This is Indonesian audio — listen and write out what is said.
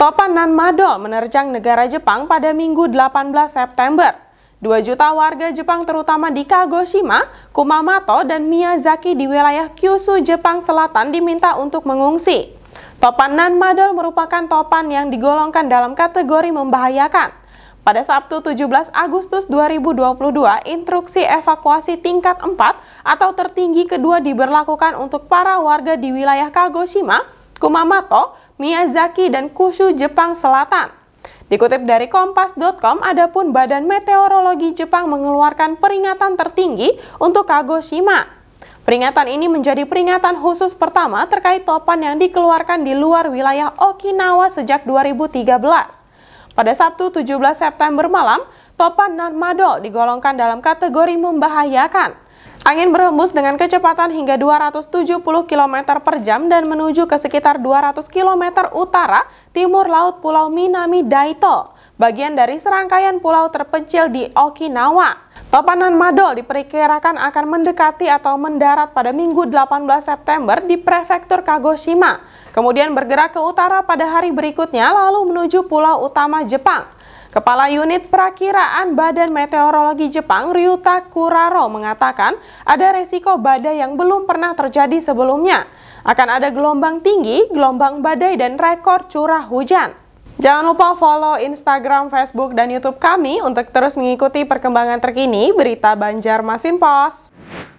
Topan Madol menerjang negara Jepang pada Minggu 18 September. Dua juta warga Jepang terutama di Kagoshima, Kumamoto, dan Miyazaki di wilayah Kyushu, Jepang Selatan diminta untuk mengungsi. Topan nan Madol merupakan topan yang digolongkan dalam kategori membahayakan. Pada Sabtu 17 Agustus 2022, instruksi evakuasi tingkat 4 atau tertinggi kedua diberlakukan untuk para warga di wilayah Kagoshima, Kumamoto, Miyazaki, dan Kushu, Jepang Selatan. Dikutip dari kompas.com, adapun Badan Meteorologi Jepang mengeluarkan peringatan tertinggi untuk Kagoshima. Peringatan ini menjadi peringatan khusus pertama terkait topan yang dikeluarkan di luar wilayah Okinawa sejak 2013. Pada Sabtu 17 September malam, topan non digolongkan dalam kategori membahayakan. Angin berhembus dengan kecepatan hingga 270 km per jam dan menuju ke sekitar 200 km utara timur laut Pulau Minami Daito, bagian dari serangkaian pulau terpencil di Okinawa. Topanan Madol diperkirakan akan mendekati atau mendarat pada Minggu 18 September di Prefektur Kagoshima, kemudian bergerak ke utara pada hari berikutnya lalu menuju pulau utama Jepang. Kepala Unit Perakiraan Badan Meteorologi Jepang, Ryuta Kuraro, mengatakan ada resiko badai yang belum pernah terjadi sebelumnya. Akan ada gelombang tinggi, gelombang badai, dan rekor curah hujan. Jangan lupa follow Instagram, Facebook, dan Youtube kami untuk terus mengikuti perkembangan terkini berita Banjarmasin Pos.